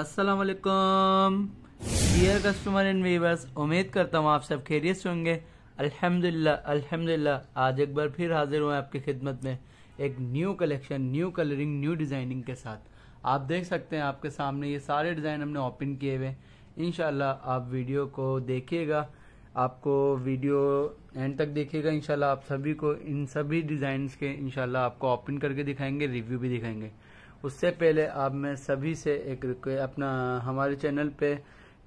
असलकम dear customer and viewers उम्मीद करता हूँ आप सब खैरियत से होंगे अल्हम्दुलिल्लाह अल्हम्दुलिल्लाह आज एक बार फिर हाजिर हुए आपकी खिदमत में एक new collection new colouring new designing के साथ आप देख सकते हैं आपके सामने ये सारे डिज़ाइन हमने ओपन किए हुए इन आप वीडियो को देखिएगा आपको वीडियो एंड तक देखिएगा इनशाला आप सभी को इन सभी डिजाइन के इनशाला आपको ओपन करके दिखाएंगे रिव्यू भी दिखाएंगे उससे पहले आप मैं सभी से एक अपना हमारे चैनल पे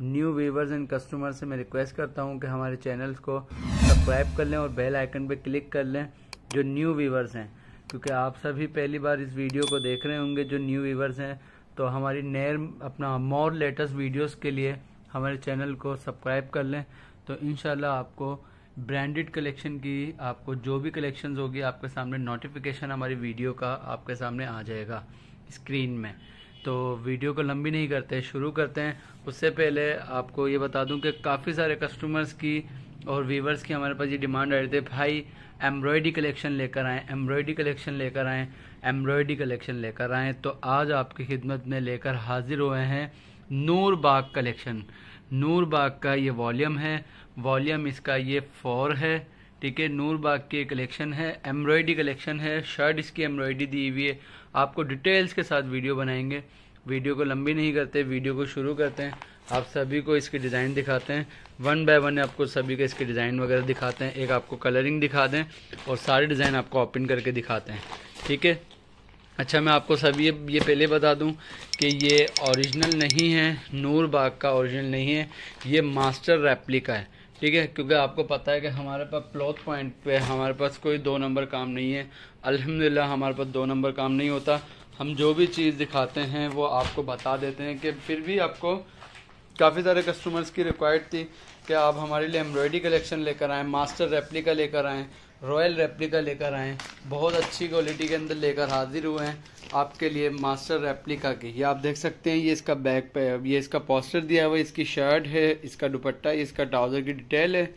न्यू व्यूवर्स एंड कस्टमर से मैं रिक्वेस्ट करता हूँ कि हमारे चैनल को सब्सक्राइब कर लें और बेल आइकन पे क्लिक कर लें जो न्यू व्यूवर्स हैं क्योंकि आप सभी पहली बार इस वीडियो को देख रहे होंगे जो न्यू व्यूवर्स हैं तो हमारी नए अपना मोर लेटेस्ट वीडियोस के लिए हमारे चैनल को सब्सक्राइब कर लें तो इन आपको ब्रांडेड कलेक्शन की आपको जो भी कलेक्शंस होगी आपके सामने नोटिफिकेशन हमारी वीडियो का आपके सामने आ जाएगा स्क्रीन में तो वीडियो को लंबी नहीं करते शुरू करते हैं उससे पहले आपको ये बता दूं कि काफ़ी सारे कस्टमर्स की और व्यूवर्स की हमारे पास ये डिमांड आ रही थी भाई एम्ब्रॉयडरी कलेक्शन लेकर आएँ एम्ब्रॉयडरी कलेक्शन लेकर आएँ एम्ब्रॉयडरी कलेक्शन लेकर आएँ तो आज आपकी खिदमत में लेकर हाजिर हुए हैं नूर बाग कलेक्शन नूर बाग का ये वॉल्यूम है वॉल्यूम इसका ये फोर है ठीक है नूर बाग की कलेक्शन है एम्ब्रॉयडरी कलेक्शन है शर्ट इसकी एम्ब्रॉयडरी दी हुई है आपको डिटेल्स के साथ वीडियो बनाएंगे वीडियो को लंबी नहीं करते वीडियो को शुरू करते हैं आप सभी को इसके डिज़ाइन दिखाते हैं वन बाय वन आपको सभी के इसके डिज़ाइन वगैरह दिखाते हैं एक आपको कलरिंग दिखा दें और सारे डिज़ाइन आपको ओपन करके दिखाते हैं ठीक है अच्छा मैं आपको सभी ये, पहले बता दूं कि ये ओरिजिनल नहीं है नूर बाग का ओरिजिनल नहीं है ये मास्टर रेप्लिका है ठीक है क्योंकि आपको पता है कि हमारे पास प्लॉथ पॉइंट पे हमारे पास कोई दो नंबर काम नहीं है अल्हम्दुलिल्लाह हमारे पास दो नंबर काम नहीं होता हम जो भी चीज़ दिखाते हैं वो आपको बता देते हैं कि फिर भी आपको काफ़ी सारे कस्टमर्स की रिक्वायर्ड थी कि आप हमारे लिए एम्ब्रॉयडरी कलेक्शन लेकर आएँ मास्टर रेप्लिका लेकर आएँ रॉयल रेप्लिका लेकर आएँ बहुत अच्छी क्वालिटी के अंदर लेकर हाजिर हुए हैं आपके लिए मास्टर रेप्लिका की ये आप देख सकते हैं ये इसका बैक पे ये इसका पोस्टर दिया हुआ है इसकी शर्ट है इसका दुपट्टा है इसका ट्राउज़र की डिटेल है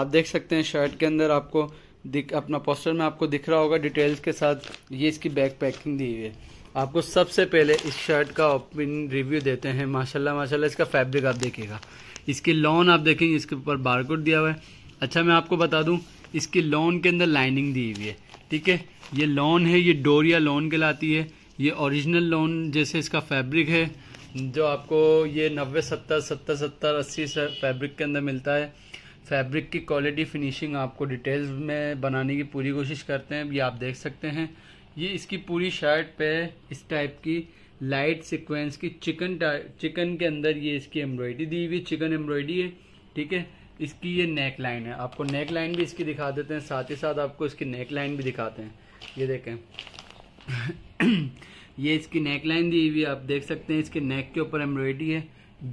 आप देख सकते हैं शर्ट के अंदर आपको दिख अपना पोस्टर में आपको दिख रहा होगा डिटेल्स के साथ ये इसकी बैक पैकिंग दी हुई है आपको सबसे पहले इस शर्ट का ओपिन रिव्यू देते हैं माशाल्लाह माशाल्लाह इसका फैब्रिक आप देखिएगा इसकी लॉन आप देखेंगे इसके ऊपर बारकोड दिया हुआ है अच्छा मैं आपको बता दूं इसकी लॉन के अंदर लाइनिंग दी हुई है ठीक है ये लॉन है ये डोरिया लॉन कहलाती है ये ओरिजिनल लॉन जैसे इसका फैब्रिक है जो आपको ये नबे सत्तर सत्तर सत्तर अस्सी फैब्रिक के अंदर मिलता है फैब्रिक की क्वालिटी फिनिशिंग आपको डिटेल्स में बनाने की पूरी कोशिश करते हैं ये आप देख सकते हैं ये इसकी पूरी शर्ट पे इस टाइप की लाइट सिक्वेंस की चिकन चिकन के अंदर ये इसकी एम्ब्रॉयडरी दी हुई चिकन एम्ब्रॉयडरी है ठीक है इसकी ये नेक लाइन है आपको नेक लाइन भी इसकी दिखा देते हैं साथ ही साथ आपको इसकी नेक लाइन भी दिखाते हैं ये देखें ये इसकी नेक लाइन दी हुई आप देख सकते हैं इसके नेक के ऊपर एम्ब्रॉयडरी है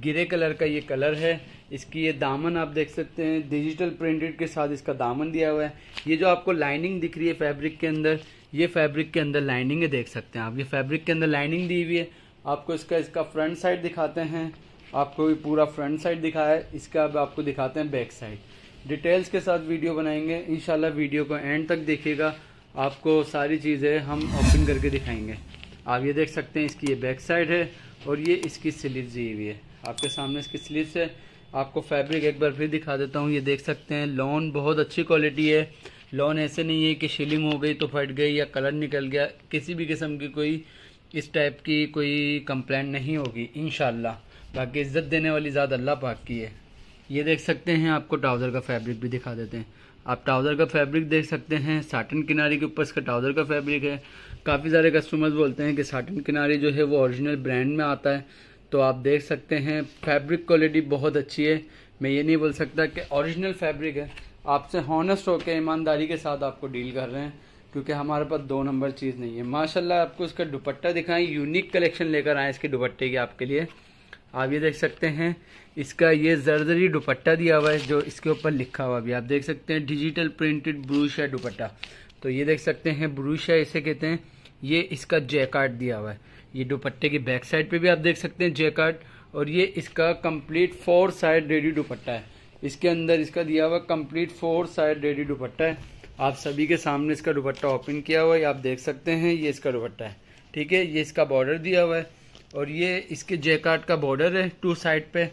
ग्रे कलर का ये कलर है इसकी ये दामन आप देख सकते हैं डिजिटल प्रिंटेड के साथ इसका दामन दिया हुआ है ये जो आपको लाइनिंग दिख रही है फैब्रिक के अंदर ये फैब्रिक के अंदर लाइनिंग है देख सकते हैं आप ये फैब्रिक के अंदर लाइनिंग दी हुई है आपको इसका इसका फ्रंट साइड दिखाते हैं आपको भी पूरा फ्रंट साइड दिखाया है इसका अब आपको दिखाते हैं बैक साइड डिटेल्स के साथ वीडियो बनाएंगे इनशाला वीडियो को एंड तक देखिएगा आपको सारी चीज़ें हम ओपन करके दिखाएंगे आप ये देख सकते हैं इसकी ये बैक साइड है और ये इसकी स्लीव दी हुई है आपके सामने इसकी स्लीव है आपको फैब्रिक एक बार फिर दिखा देता हूँ ये देख सकते हैं लॉन बहुत अच्छी क्वालिटी है लॉन ऐसे नहीं है कि शिलिंग हो गई तो फट गई या कलर निकल गया किसी भी किस्म की कोई इस टाइप की कोई कंप्लेंट नहीं होगी इन बाकी इज्जत देने वाली ज़ात अल्लाह पाक की है ये देख सकते हैं आपको ट्राउज़र का फैब्रिक भी दिखा देते हैं आप ट्राउज़र का फैब्रिक देख सकते हैं साटन किनारी के ऊपर इसका ट्राउज़र का फैब्रिक है काफ़ी सारे कस्टमर्स बोलते हैं कि साटन किनारी जो है वो ओरिजिनल ब्रांड में आता है तो आप देख सकते हैं फैब्रिक क्वालिटी बहुत अच्छी है मैं ये नहीं बोल सकता कि ओरिजिनल फैब्रिक है आपसे हॉनेस्ट होकर ईमानदारी के साथ आपको डील कर रहे हैं क्योंकि हमारे पास दो नंबर चीज़ नहीं है माशाल्लाह आपको इसका दुपट्टा दिखाएं यूनिक कलेक्शन लेकर आए इसके दुपट्टे की आपके लिए आप ये देख सकते हैं इसका ये जरदरी दुपट्टा दिया हुआ है जो इसके ऊपर लिखा हुआ भी आप देख सकते हैं डिजिटल प्रिंटेड ब्रूश है दुपट्टा तो ये देख सकते हैं ब्रूश है इसे कहते हैं ये इसका जैकार्ड दिया हुआ है ये दुपट्टे की बैक साइड पे भी आप देख सकते हैं जैकार्ड और ये इसका complete four side ready dupatta है इसके अंदर इसका दिया हुआ complete four side ready dupatta है आप सभी के सामने इसका दुपट्टा ओपन किया हुआ है आप देख सकते हैं ये इसका दुपट्टा है ठीक है ये इसका बॉर्डर दिया हुआ है और ये इसके जेकार्ड का बॉर्डर है टू साइड पे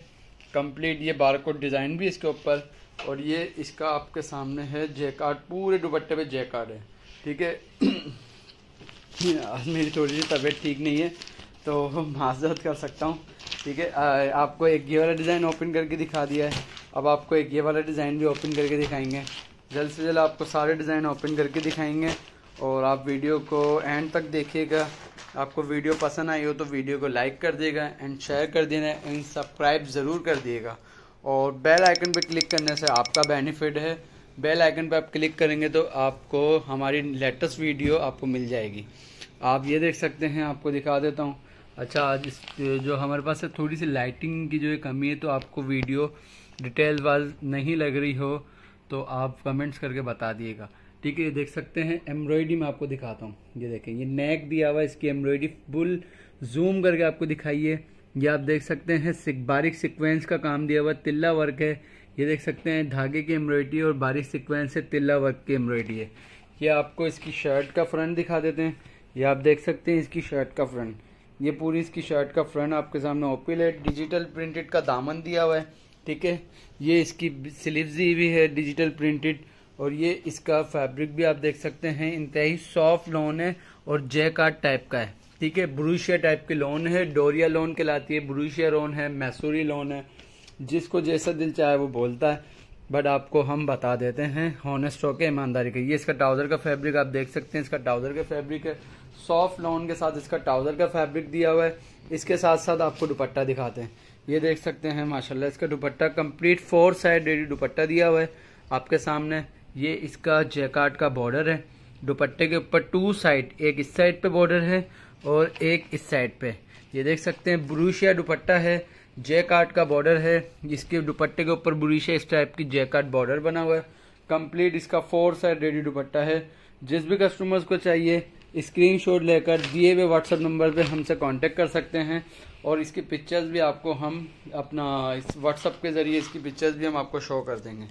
कंप्लीट ये बारकोड डिज़ाइन भी इसके ऊपर और ये इसका आपके सामने है जेकार्ड पूरे दुपट्टे पे जेकार्ड है ठीक है आज मेरी थोड़ी सी तबीयत ठीक नहीं है तो माजरत कर सकता हूँ ठीक है आपको एक ये वाला डिज़ाइन ओपन करके दिखा दिया है अब आपको एक ये वाला डिज़ाइन भी ओपन करके दिखाएंगे जल्द से जल्द आपको सारे डिज़ाइन ओपन करके दिखाएंगे और आप वीडियो को एंड तक देखिएगा आपको वीडियो पसंद आई हो तो वीडियो को लाइक कर देगा एंड शेयर कर देना एंड सब्सक्राइब ज़रूर कर दिएगा और बेल आइकन पर क्लिक करने से आपका बेनिफिट है बेल आइकन पर आप क्लिक करेंगे तो आपको हमारी लेटेस्ट वीडियो आपको मिल जाएगी आप ये देख सकते हैं आपको दिखा देता हूँ अच्छा आज जो हमारे पास है थोड़ी सी लाइटिंग की जो है कमी है तो आपको वीडियो डिटेल वाल नहीं लग रही हो तो आप कमेंट्स करके बता दिएगा ठीक है ये देख सकते हैं एम्ब्रॉयडरी मैं आपको दिखाता हूँ ये देखें ये नेक दिया हुआ है इसकी एम्ब्रॉयडरी फुल जूम करके आपको दिखाई है ये आप देख सकते हैं सिक, बारिक सिक्वेंस का काम दिया हुआ तिल्ला वर्क है ये देख सकते हैं धागे की एम्ब्रॉयडरी और बारिक सिक्वेंस है तिल्ला वर्क की एम्ब्रॉयडरी है ये आपको इसकी शर्ट का फ्रंट दिखा देते हैं ये आप देख सकते हैं इसकी शर्ट का फ्रंट ये पूरी इसकी शर्ट का फ्रंट आपके सामने ओपिल है डिजिटल प्रिंटेड का दामन दिया हुआ है ठीक है ये इसकी स्लीव्स भी है डिजिटल प्रिंटेड और ये इसका फैब्रिक भी आप देख सकते हैं इंतहाई सॉफ्ट लोन है और जे टाइप का है ठीक है ब्रूशिया टाइप के लोन है डोरिया लोन कहलाती है ब्रूशिया लोन है मैसूरी लोन है जिसको जैसा दिल चाहे वो बोलता है बट आपको हम बता देते हैं हॉनेस्ट होके ईमानदारी के ये इसका ट्राउजर का फैब्रिक आप देख सकते हैं इसका ट्राउजर का फैब्रिक है सॉफ्ट लॉन के साथ इसका ट्राउजर का फैब्रिक दिया हुआ है इसके साथ साथ आपको दुपट्टा दिखाते हैं ये देख सकते हैं माशाल्लाह इसका dupatta complete four side dupatta दिया हुआ है आपके सामने ये इसका जैकार्ड का बॉर्डर है दुपट्टे के ऊपर टू साइड एक इस साइड पे बॉर्डर है और एक इस साइड पे ये देख सकते हैं ब्रूशिया दुपट्टा है जैकार्ड का बॉर्डर है जिसके दुपट्टे के ऊपर ब्रूशिया इस टाइप की जैकार्ड बॉर्डर बना हुआ है कंप्लीट इसका फोर साइड रेडी दुपट्टा है जिस भी कस्टमर्स को चाहिए स्क्रीनशॉट लेकर दिए हुए व्हाट्सएप नंबर पे हमसे कांटेक्ट कर सकते हैं और इसकी पिक्चर्स भी आपको हम अपना इस व्हाट्सअप के ज़रिए इसकी पिक्चर्स भी हम आपको शो कर देंगे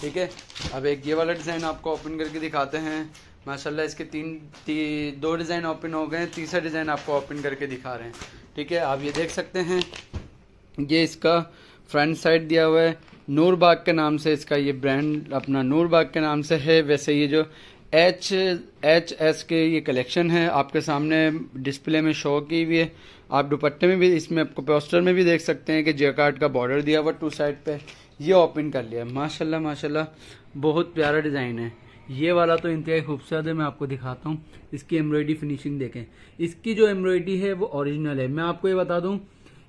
ठीक है अब एक ये वाला डिज़ाइन आपको ओपन करके दिखाते हैं माशाल्लाह इसके तीन ती, दो डिज़ाइन ओपन हो गए हैं तीसरा डिज़ाइन आपको ओपन करके दिखा रहे हैं ठीक है आप ये देख सकते हैं ये इसका फ्रंट साइड दिया हुआ है नूरबाग के नाम से इसका ये ब्रांड अपना नूरबाग के नाम से है वैसे ये जो एच एच एस के ये कलेक्शन है आपके सामने डिस्प्ले में शो की हुई है आप दुपट्टे में भी इसमें आपको पोस्टर में भी देख सकते हैं कि जेकार्ड का बॉर्डर दिया हुआ टू साइड पे ये ओपन कर लिया माशाल्लाह माशाल्लाह बहुत प्यारा डिज़ाइन है ये वाला तो इंतहा खूबसूरत है मैं आपको दिखाता हूँ इसकी एम्ब्रॉयडरी फिनिशिंग देखें इसकी जो एम्ब्रॉयडरी है वो ओरिजिनल है मैं आपको ये बता दूँ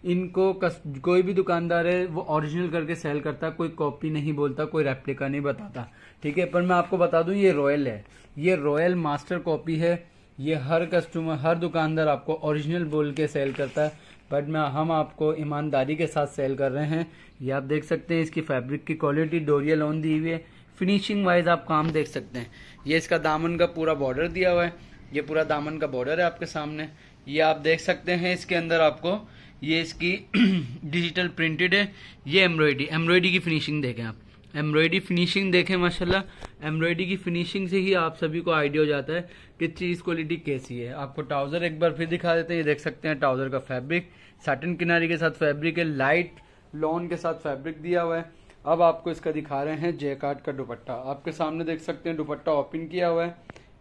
इनको कस, कोई भी दुकानदार है वो ओरिजिनल करके सेल करता कोई कॉपी नहीं बोलता कोई रेप्लिका नहीं बताता ठीक है पर मैं आपको बता दूं ये रॉयल है ये रॉयल मास्टर कॉपी है ये हर कस्टमर हर दुकानदार आपको ओरिजिनल बोल के सेल करता है बट मैं हम आपको ईमानदारी के साथ सेल कर रहे हैं ये आप देख सकते हैं इसकी फैब्रिक की क्वालिटी डोरियल ऑन दी हुई है फिनिशिंग वाइज आप काम देख सकते हैं ये इसका दामन का पूरा बॉर्डर दिया हुआ है ये पूरा दामन का बॉर्डर है आपके सामने ये आप देख सकते हैं इसके अंदर आपको ये इसकी डिजिटल प्रिंटेड है ये एम्ब्रॉयडरी एम्ब्रॉयडरी की फिनिशिंग देखें आप एम्ब्रॉयडरी फिनिशिंग देखें माशाल्लाह एम्ब्रॉयडरी की फिनिशिंग से ही आप सभी को आइडिया हो जाता है कि चीज़ क्वालिटी कैसी है आपको ट्राउज़र एक बार फिर दिखा देते हैं ये देख सकते हैं ट्राउज़र का फैब्रिक साटन किनारी के साथ फैब्रिक है लाइट लॉन के साथ फैब्रिक दिया हुआ है अब आपको इसका दिखा रहे हैं जेकार्ड का दुपट्टा आपके सामने देख सकते हैं दुपट्टा ओपन किया हुआ है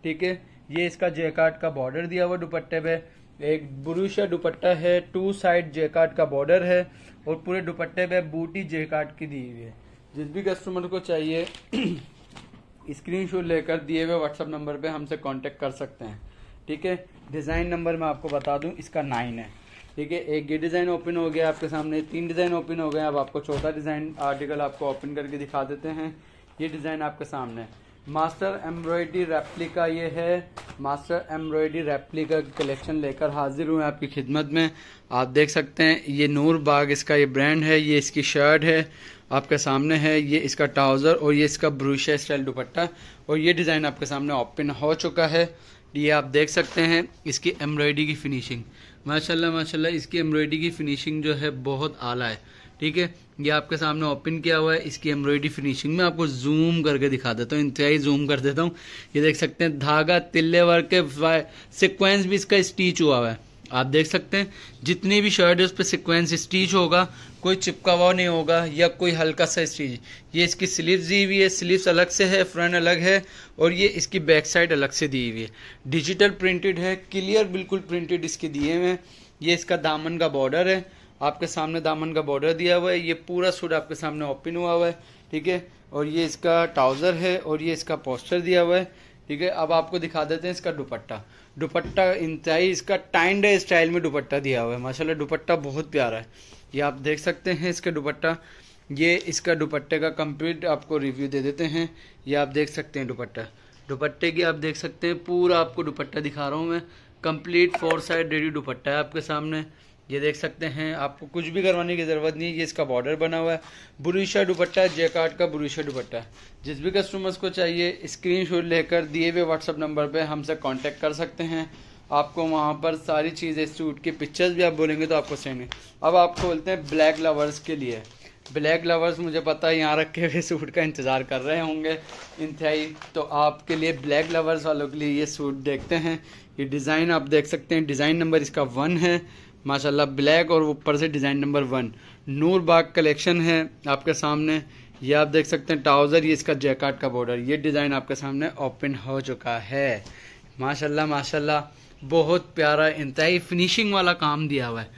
ठीक है ये इसका जेकार्ड का बॉर्डर दिया हुआ दुपट्टे पे एक बुरुश दुपट्टा है टू साइड जेकार्ड का बॉर्डर है और पूरे दुपट्टे पे बूटी जेकार्ड की दी हुई है जिस भी कस्टमर को चाहिए स्क्रीनशॉट लेकर दिए हुए व्हाट्सअप नंबर पे हमसे कांटेक्ट कर सकते हैं ठीक है डिज़ाइन नंबर मैं आपको बता दूं इसका नाइन है ठीक है एक ये डिज़ाइन ओपन हो गया आपके सामने तीन डिज़ाइन ओपन हो गए अब आपको चौथा डिज़ाइन आर्टिकल आपको ओपन करके दिखा देते हैं ये डिज़ाइन आपके सामने है मास्टर एम्ब्रॉयडरी रेप्लिका ये है मास्टर एम्ब्रॉयडरी रेप्लिका कलेक्शन लेकर हाजिर हुए आपकी खिदमत में आप देख सकते हैं ये नूर बाग इसका ये ब्रांड है ये इसकी शर्ट है आपके सामने है ये इसका ट्राउज़र और ये इसका ब्रूशा स्टाइल दुपट्टा और ये डिज़ाइन आपके सामने ओपन हो चुका है ये आप देख सकते हैं इसकी एम्ब्रॉयडरी की फिनिशिंग माशाल्लाह माशाल्लाह इसकी एम्ब्रॉयडरी की फिनिशिंग जो है बहुत आला है ठीक है ये आपके सामने ओपन किया हुआ है इसकी एम्ब्रॉयडरी फिनिशिंग में आपको जूम करके दिखा देता हूँ इंतहाई जूम कर देता हूँ ये देख सकते हैं धागा तिल्ले वर्क के सिक्वेंस भी इसका स्टीच हुआ हुआ है आप देख सकते हैं जितनी भी शर्ट है उस पर सिक्वेंस स्टीच होगा कोई चिपका हुआ नहीं होगा या कोई हल्का सा स्टीच ये इसकी स्लीव दी हुई है स्लीव अलग से है फ्रंट अलग है और ये इसकी बैक साइड अलग से दी हुई है डिजिटल प्रिंटेड है क्लियर बिल्कुल प्रिंटेड इसके दिए हुए हैं ये इसका दामन का बॉर्डर है आपके सामने दामन का बॉर्डर दिया हुआ है ये पूरा सूट आपके सामने ओपन हुआ हुआ है ठीक है और ये इसका ट्राउज़र है और ये इसका पोस्टर दिया हुआ है ठीक है अब आपको दिखा देते हैं इसका दुपट्टा दुपट्टा इंतहाई इसका टाइंड स्टाइल में दुपट्टा दिया हुआ है माशाल्लाह दुपट्टा बहुत प्यारा है ये आप देख सकते हैं इसका दुपट्टा ये इसका दुपट्टे का कंप्लीट आपको रिव्यू दे देते हैं ये आप देख सकते हैं दुपट्टा दुपट्टे की आप देख सकते हैं पूरा आपको दुपट्टा दिखा रहा हूँ मैं complete four side ready dupatta है आपके सामने ये देख सकते हैं आपको कुछ भी करवाने की ज़रूरत नहीं है ये इसका बॉर्डर बना हुआ है बुरुशा दुपट्टा है जेकार्ड का बुरुशा दुपट्टा है जिस भी कस्टमर्स को चाहिए स्क्रीनशॉट लेकर दिए हुए व्हाट्सअप नंबर पे हमसे कांटेक्ट कर सकते हैं आपको वहाँ पर सारी चीज़ें सूट की पिक्चर्स भी आप बोलेंगे तो आपको सेंड है अब आप खोलते हैं ब्लैक लवर्स के लिए ब्लैक लवर्स मुझे पता है यहाँ रखे हुए सूट का इंतज़ार कर रहे होंगे इंतहाई तो आपके लिए ब्लैक लवर्स वालों के लिए ये सूट देखते हैं ये डिज़ाइन आप देख सकते हैं डिज़ाइन नंबर इसका वन है माशाल्लाह ब्लैक और ऊपर से design number one Noor Bagh collection है आपके सामने ये आप देख सकते हैं ट्राउज़र ये इसका जैकाट का बॉर्डर ये डिज़ाइन आपके सामने ओपन हो चुका है माशाल्लाह माशाल्लाह बहुत प्यारा इंतहाई फिनिशिंग वाला काम दिया हुआ है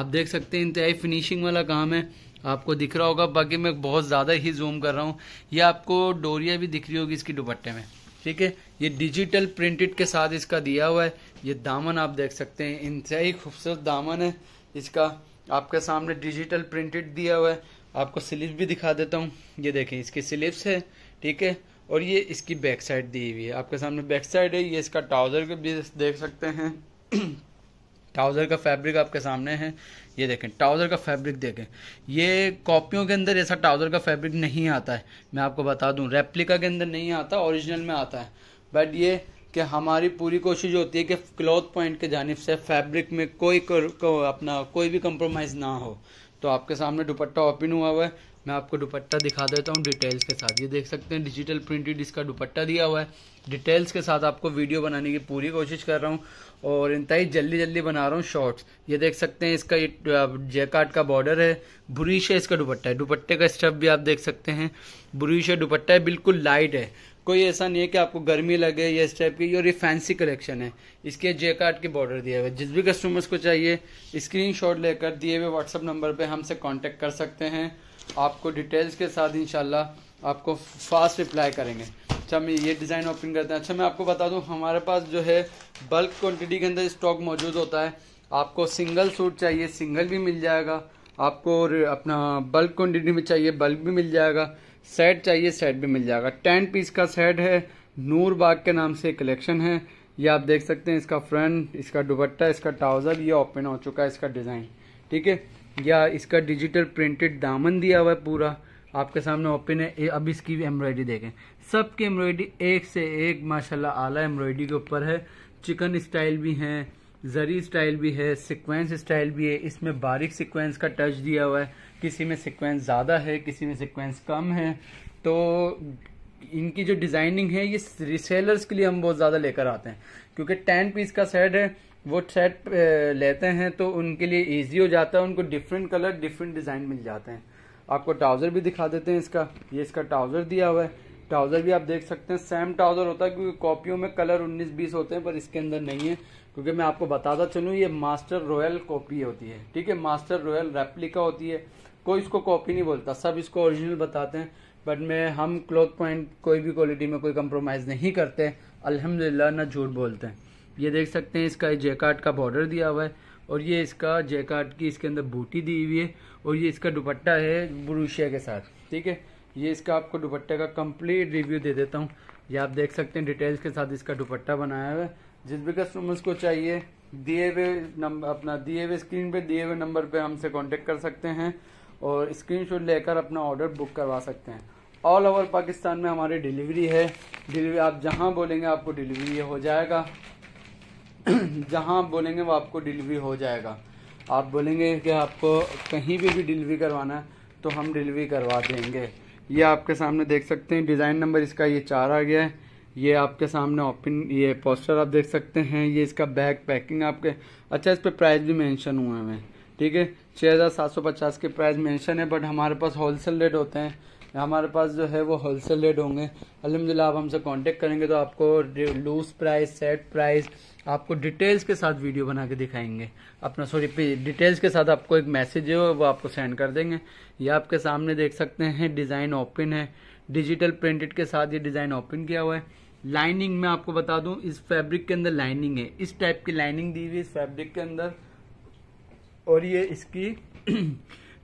आप देख सकते हैं इंतहाई फिनिशिंग वाला काम है आपको दिख रहा होगा बाकी मैं बहुत ज़्यादा ही जूम कर रहा हूँ यह आपको डोरिया भी दिख रही होगी इसकी दुपट्टे में ठीक है ये डिजिटल प्रिंटेड के साथ इसका दिया हुआ है ये दामन आप देख सकते हैं इंतहाई खूबसूरत दामन है इसका आपके सामने डिजिटल प्रिंटेड दिया हुआ है आपको स्लिप भी दिखा देता हूँ ये देखें इसकी स्लिप्स है ठीक है और ये इसकी बैक साइड दी हुई है आपके सामने बैक साइड है ये इसका ट्राउज़र भी देख सकते हैं ट्राउज़र का फैब्रिक आपके सामने है ये देखें ट्राउज़र का फैब्रिक देखें ये कॉपियों के अंदर ऐसा ट्राउज़र का फैब्रिक नहीं आता है मैं आपको बता दूं रेप्लिका के अंदर नहीं आता ओरिजिनल में आता है बट ये कि हमारी पूरी कोशिश होती है कि क्लॉथ पॉइंट के जानब से फैब्रिक में कोई कर, को, अपना कोई भी कंप्रोमाइज़ ना हो तो आपके सामने दुपट्टा ओपन हुआ हुआ है मैं आपको दुपट्टा दिखा देता हूँ डिटेल्स के साथ ये देख सकते हैं डिजिटल प्रिंटेड इसका दुपट्टा दिया हुआ है डिटेल्स के साथ आपको वीडियो बनाने की पूरी कोशिश कर रहा हूँ और ही जल्दी जल्दी बना रहा हूँ शॉर्ट्स ये देख सकते हैं इसका ये का बॉर्डर है बुरीश है इसका दुपट्टा है दुपट्टे का स्टफ भी आप देख सकते हैं बुरीश है दुपट्टा है बिल्कुल लाइट है कोई ऐसा नहीं है कि आपको गर्मी लगे ये इस टाइप की और ये फैंसी कलेक्शन है इसके जे कार्ड के बॉर्डर दिया हुए जिस भी कस्टमर्स को चाहिए शॉट लेकर दिए हुए व्हाट्सअप नंबर पर हमसे कॉन्टेक्ट कर सकते हैं आपको डिटेल्स के साथ इंशाल्लाह आपको फास्ट रिप्लाई करेंगे अच्छा मैं ये डिज़ाइन ओपन करते हैं अच्छा मैं आपको बता दूँ हमारे पास जो है बल्क क्वान्टिटी के अंदर स्टॉक मौजूद होता है आपको सिंगल सूट चाहिए सिंगल भी मिल जाएगा आपको अपना बल्क क्वान्टिटी में चाहिए बल्क भी मिल जाएगा सेट चाहिए सेट भी मिल जाएगा टेन पीस का सेट है नूर बाग के नाम से कलेक्शन है ये आप देख सकते हैं इसका फ्रंट इसका दुबट्टा इसका ट्राउज़र ये ओपन हो चुका है इसका डिज़ाइन ठीक है या इसका डिजिटल प्रिंटेड दामन दिया हुआ है पूरा आपके सामने ओपन है अब इसकी भी एम्ब्रॉयडरी देखें सबकी एम्ब्रॉयडरी एक से एक माशाल्लाह आला एम्ब्रॉयडरी के ऊपर है चिकन स्टाइल भी है जरी स्टाइल भी है सिक्वेंस स्टाइल भी है इसमें बारिक सिक्वेंस का टच दिया हुआ है किसी में सिक्वेंस ज़्यादा है किसी में सिक्वेंस कम है तो इनकी जो डिज़ाइनिंग है ये रिसेलर्स के लिए हम बहुत ज़्यादा लेकर आते हैं क्योंकि टेन पीस का सेट है वो सेट लेते हैं तो उनके लिए ईजी हो जाता है उनको डिफरेंट कलर डिफरेंट डिज़ाइन मिल जाते हैं आपको ट्राउज़र भी दिखा देते हैं इसका ये इसका ट्राउज़र दिया हुआ है ट्राउज़र भी आप देख सकते हैं सेम ट्राउज़र होता है क्योंकि कॉपियों में कलर उन्नीस बीस होते हैं पर इसके अंदर नहीं है क्योंकि मैं आपको बताता चलूँ ये मास्टर रॉयल कॉपी होती है ठीक है मास्टर रॉयल रेप्लिका होती है कोई इसको कॉपी नहीं बोलता सब इसको ओरिजिनल बताते हैं बट मैं हम क्लॉथ पॉइंट कोई भी क्वालिटी में कोई कंप्रोमाइज़ नहीं करते अल्हम्दुलिल्लाह ना झूठ बोलते हैं ये देख सकते हैं इसका जैकाट का बॉर्डर दिया हुआ है और ये इसका जैकाट की इसके अंदर बूटी दी हुई है और ये इसका दुपट्टा है ब्रूशिया के साथ ठीक है ये इसका आपको दुपट्टे का कंप्लीट रिव्यू दे देता हूँ ये आप देख सकते हैं डिटेल्स के साथ इसका दुपट्टा बनाया हुआ है जिस भी कस्टमर्स को चाहिए दिए हुए नंबर अपना दिए हुए स्क्रीन पे दिए हुए नंबर पे हमसे कांटेक्ट कर सकते हैं और स्क्रीनशॉट लेकर अपना ऑर्डर बुक करवा सकते हैं ऑल ओवर पाकिस्तान में हमारी डिलीवरी है डिलीवरी आप जहाँ बोलेंगे आपको डिलीवरी हो जाएगा जहाँ आप बोलेंगे वो आपको डिलीवरी हो जाएगा आप बोलेंगे कि आपको कहीं भी भी डिलीवरी करवाना है तो हम डिलीवरी करवा देंगे ये आपके सामने देख सकते हैं डिज़ाइन नंबर इसका ये चार आ गया है ये आपके सामने ओपन ये पोस्टर आप देख सकते हैं ये इसका बैग पैकिंग आपके अच्छा इस पर प्राइस भी मैंशन हुए हुए हैं ठीक है छः हज़ार सात सौ पचास के प्राइस मेंशन है बट हमारे पास होलसेल रेट होते हैं हमारे पास जो है वो होलसेल रेट होंगे अलहमदिल्ला आप हमसे कांटेक्ट करेंगे तो आपको लूज प्राइस सेट प्राइस आपको डिटेल्स के साथ वीडियो बना के दिखाएंगे अपना सॉरी डिटेल्स के साथ आपको एक मैसेज है वो आपको सेंड कर देंगे ये आपके सामने देख सकते हैं डिज़ाइन ओपन है डिजिटल प्रिंटेड के साथ ये डिज़ाइन ओपन किया हुआ है लाइनिंग में आपको बता दूँ इस फैब्रिक के अंदर लाइनिंग है इस टाइप की लाइनिंग दी हुई इस फैब्रिक के अंदर और ये इसकी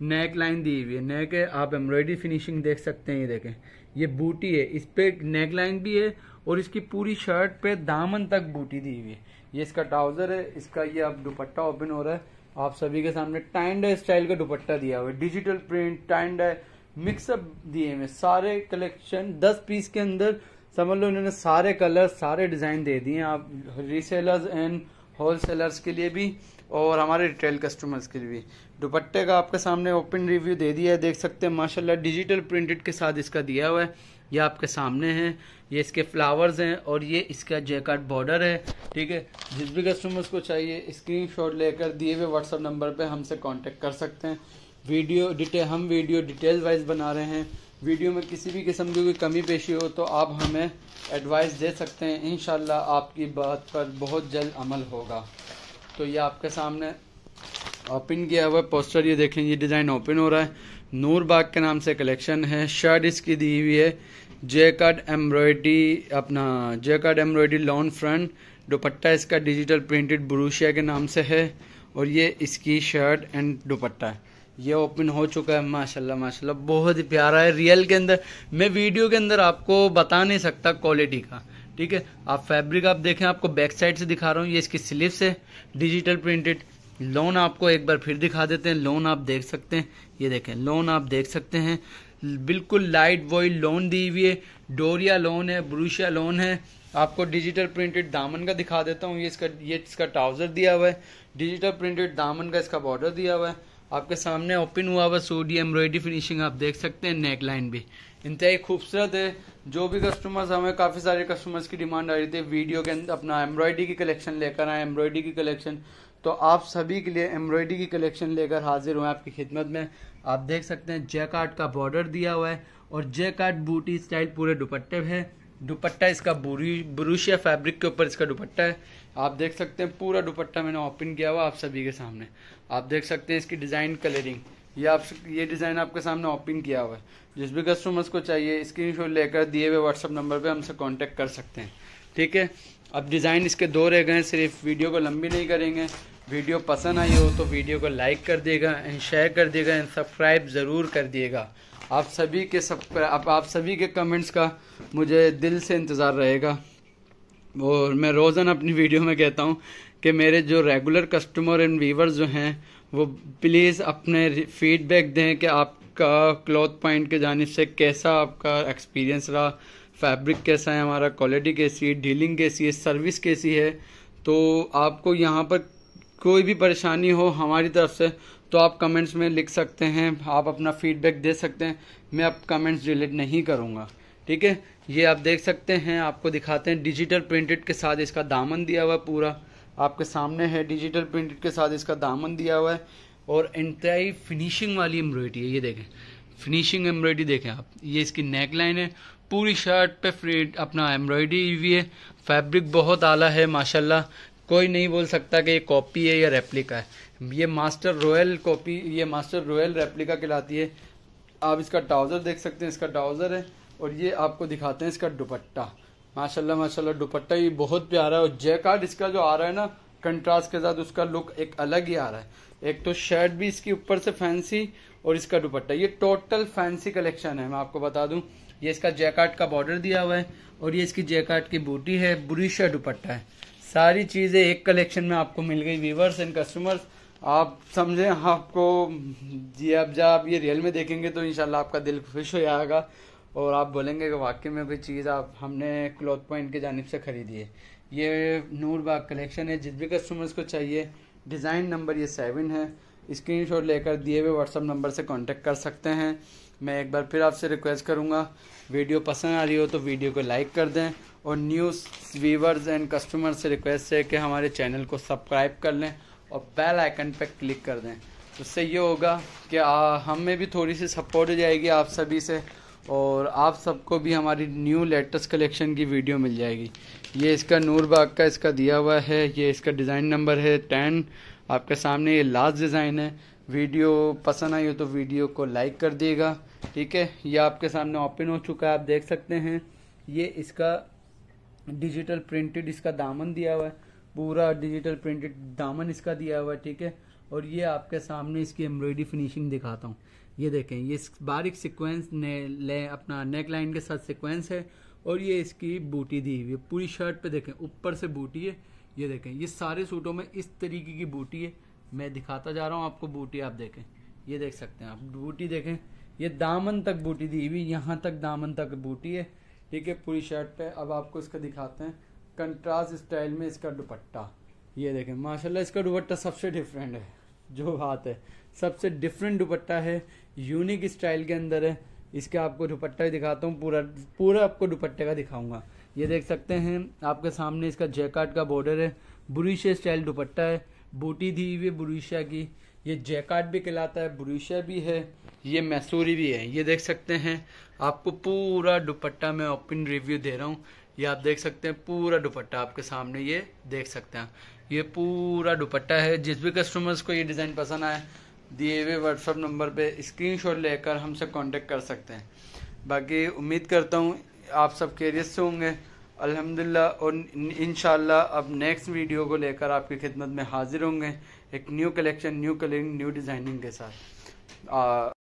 नेक लाइन दी हुई है नेक है आप एम्ब्रॉयडरी फिनिशिंग देख सकते हैं ये देखें ये बूटी है इस पे नेक लाइन भी है और इसकी पूरी शर्ट पे दामन तक बूटी दी हुई है ये इसका ट्राउजर है इसका ये अब दुपट्टा ओपन हो रहा है आप सभी के सामने टाइंड स्टाइल का दुपट्टा दिया हुआ है डिजिटल प्रिंट टाइंड मिक्सअप दिए हुए सारे कलेक्शन दस पीस के अंदर समझ लो इन्होंने सारे कलर सारे डिजाइन दे दिए आप रीसेलर्स एंड होलसेलर्स के लिए भी और हमारे रिटेल कस्टमर्स के लिए दुपट्टे का आपके सामने ओपन रिव्यू दे दिया है देख सकते हैं माशाल्लाह डिजिटल प्रिंटेड के साथ इसका दिया हुआ है ये आपके सामने है ये इसके फ्लावर्स हैं और ये इसका जैकाट बॉर्डर है ठीक है जिस भी कस्टमर्स को चाहिए स्क्रीन शॉट लेकर दिए हुए व्हाट्सअप नंबर पर हमसे कॉन्टेक्ट कर सकते हैं वीडियो डिटेल हम वीडियो डिटेल वाइज बना रहे हैं वीडियो में किसी भी किस्म की कोई कमी पेशी हो तो आप हमें एडवाइस दे सकते हैं इन आपकी बात पर बहुत जल्द अमल होगा तो ये आपके सामने ओपन किया हुआ पोस्टर ये देख लीजिए डिज़ाइन ओपन हो रहा है नूर बाग के नाम से कलेक्शन है शर्ट इसकी दी हुई है जेकट एम्ब्रॉयडरी अपना jacket embroidery lawn front dupatta इसका डिजिटल प्रिंटेड ब्रूशिया के नाम से है और ये इसकी शर्ट एंड दुपट्टा है ये ओपन हो चुका है माशाल्लाह माशाल्लाह बहुत ही प्यारा है रियल के अंदर मैं वीडियो के अंदर आपको बता नहीं सकता क्वालिटी का ठीक है आप फैब्रिक आप देखें आपको बैक साइड से दिखा रहा हूँ ये इसकी स्लीव्स है डिजिटल प्रिंटेड लोन आपको एक बार फिर दिखा देते हैं लोन आप देख सकते हैं ये देखें लोन आप देख सकते हैं बिल्कुल लाइट वॉइड लोन दी हुई है डोरिया लोन है ब्रूशिया लोन है आपको डिजिटल प्रिंटेड दामन का दिखा देता हूँ ये इसका ये इसका ट्राउज़र दिया हुआ है डिजिटल प्रिंटेड दामन का इसका बॉर्डर दिया हुआ है आपके सामने ओपन हुआ हुआ सूट ये एम्ब्रॉयडरी फिनिशिंग आप देख सकते हैं नेक लाइन भी इंतहाई खूबसूरत है जो भी कस्टमर्स हमें काफ़ी सारे कस्टमर्स की डिमांड आ रही थी वीडियो के अंदर अपना एम्ब्रॉयडरी की कलेक्शन लेकर आए एम्ब्रॉयडरी की कलेक्शन तो आप सभी के लिए एम्ब्रॉयडरी की कलेक्शन लेकर हाजिर हुए आपकी खिदमत में आप देख सकते हैं जे काट का बॉर्डर दिया हुआ है और जे काट बूटी स्टाइल पूरे दुपट्टे है दुपट्टा इसका बुरुशिया फैब्रिक के ऊपर इसका दुपट्टा है आप देख सकते हैं पूरा दुपट्टा मैंने ओपन किया हुआ आप सभी के सामने आप देख सकते हैं इसकी डिज़ाइन कलरिंग ये आप ये डिज़ाइन आपके सामने ओपन किया हुआ है जिस भी कस्टमर्स को चाहिए स्क्रीनशॉट लेकर दिए हुए व्हाट्सअप नंबर पे हमसे कांटेक्ट कर सकते हैं ठीक है अब डिज़ाइन इसके दो रह गए हैं सिर्फ वीडियो को लंबी नहीं करेंगे वीडियो पसंद आई हो तो वीडियो को लाइक कर देगा एंड शेयर कर देगा एंड सब्सक्राइब ज़रूर कर दिएगा आप सभी के सब आप, आप सभी के कमेंट्स का मुझे दिल से इंतज़ार रहेगा और मैं रोज़ाना अपनी वीडियो में कहता हूँ कि मेरे जो रेगुलर कस्टमर एंड व्यूवर्स जो हैं वो प्लीज़ अपने फीडबैक दें कि आपका क्लॉथ पॉइंट के जाने से कैसा आपका एक्सपीरियंस रहा फैब्रिक कैसा है हमारा क्वालिटी कैसी है डीलिंग कैसी है सर्विस कैसी है तो आपको यहाँ पर कोई भी परेशानी हो हमारी तरफ से तो आप कमेंट्स में लिख सकते हैं आप अपना फीडबैक दे सकते हैं मैं अब कमेंट्स डिलीट नहीं करूँगा ठीक है ये आप देख सकते हैं आपको दिखाते हैं डिजिटल प्रिंटेड के साथ इसका दामन दिया हुआ पूरा आपके सामने है डिजिटल प्रिंटेड के साथ इसका दामन दिया हुआ है और इंतहाई फिनिशिंग वाली एम्ब्रॉयडरी है ये देखें फिनिशिंग एम्ब्रॉयडरी देखें आप ये इसकी नेक लाइन है पूरी शर्ट पे अपना एम्ब्रॉयडरी हुई है फैब्रिक बहुत आला है माशाल्लाह कोई नहीं बोल सकता कि ये कॉपी है या रेप्लिका है ये मास्टर रॉयल कॉपी ये मास्टर रॉयल रेप्लिका कहलाती है आप इसका ट्राउज़र देख सकते हैं इसका ट्राउज़र है और ये आपको दिखाते हैं इसका दुपट्टा माशाल्लाह माशाल्लाह दुपट्टा ही बहुत प्यारा है और जैकार्ड इसका जो आ रहा है ना कंट्रास्ट के साथ उसका लुक एक अलग ही आ रहा है एक तो शर्ट भी इसकी ऊपर से फैंसी और इसका दुपट्टा ये टोटल फैंसी कलेक्शन है मैं आपको बता दूं ये इसका जैकार्ड का बॉर्डर दिया हुआ है और ये इसकी जैकार्ड की बूटी है बुरीशा दुपट्टा है सारी चीज़ें एक कलेक्शन में आपको मिल गई व्यूवर्स एंड कस्टमर्स आप समझें आपको जी आप जब आप ये रियल में देखेंगे तो इंशाल्लाह आपका दिल खुश हो जाएगा और आप बोलेंगे कि वाकई में कोई चीज़ आप हमने क्लॉथ पॉइंट की जानब से ख़रीदी है ये नूर बाग कलेक्शन है जिस भी कस्टमर्स को चाहिए डिज़ाइन नंबर ये सेवन है स्क्रीन शॉट लेकर दिए हुए व्हाट्सअप नंबर से कॉन्टेक्ट कर सकते हैं मैं एक बार फिर आपसे रिक्वेस्ट करूँगा वीडियो पसंद आ रही हो तो वीडियो को लाइक कर दें और न्यूज़ व्यूवर्स एंड कस्टमर से रिक्वेस्ट है कि हमारे चैनल को सब्सक्राइब कर लें और बेल आइकन पर क्लिक कर दें उससे तो ये होगा कि हमें भी थोड़ी सी सपोर्ट हो जाएगी आप सभी से और आप सबको भी हमारी न्यू लेटेस्ट कलेक्शन की वीडियो मिल जाएगी ये इसका नूरबाग का इसका दिया हुआ है ये इसका डिज़ाइन नंबर है टेन आपके सामने ये लास्ट डिज़ाइन है वीडियो पसंद आई हो तो वीडियो को लाइक कर दिएगा ठीक है ये आपके सामने ओपन हो चुका है आप देख सकते हैं ये इसका डिजिटल प्रिंटेड इसका दामन दिया हुआ है पूरा डिजिटल प्रिंटेड दामन इसका दिया हुआ है ठीक है और ये आपके सामने इसकी एम्ब्रॉयडरी फिनिशिंग दिखाता हूँ ये देखें ये बारिक सिक्वेंस ने ले अपना नेक लाइन के साथ सिक्वेंस है और ये इसकी बूटी दी हुई है पूरी शर्ट पे देखें ऊपर से बूटी है ये देखें ये सारे सूटों में इस तरीके की बूटी है मैं दिखाता जा रहा हूँ आपको बूटी आप देखें ये देख सकते हैं आप बूटी देखें ये दामन तक बूटी दी हुई यहाँ तक दामन तक बूटी है ठीक है पूरी शर्ट पर अब आपको इसका दिखाते हैं कंट्रास्ट स्टाइल में इसका दुपट्टा ये देखें माशाल्लाह इसका दुपट्टा सबसे डिफरेंट है जो बात है सबसे डिफरेंट दुपट्टा है यूनिक स्टाइल के अंदर है इसका आपको दुपट्टा भी दिखाता हूँ पूरा पूरा आपको दुपट्टे का दिखाऊंगा ये देख सकते हैं आपके सामने इसका जैकाट का बॉर्डर है बुरीशिया स्टाइल दुपट्टा है बूटी दी हुई बुरीशिया की ये जैकाट भी कहलाता है बुरीशिया भी है ये मैसूरी भी है ये देख सकते हैं आपको पूरा दुपट्टा मैं ओपन रिव्यू दे रहा हूँ ये आप देख सकते हैं पूरा दुपट्टा आपके सामने ये देख सकते हैं ये पूरा दुपट्टा है जिस भी कस्टमर्स को ये डिज़ाइन पसंद आए दिए हुए व्हाट्सअप नंबर पे स्क्रीनशॉट लेकर हमसे कांटेक्ट कर सकते हैं बाकी उम्मीद करता हूँ आप सब कैरियर से होंगे अल्हम्दुलिल्लाह और इन अब नेक्स्ट वीडियो को लेकर आपकी खिदमत में हाजिर होंगे एक new collection new colouring new designing के साथ आ,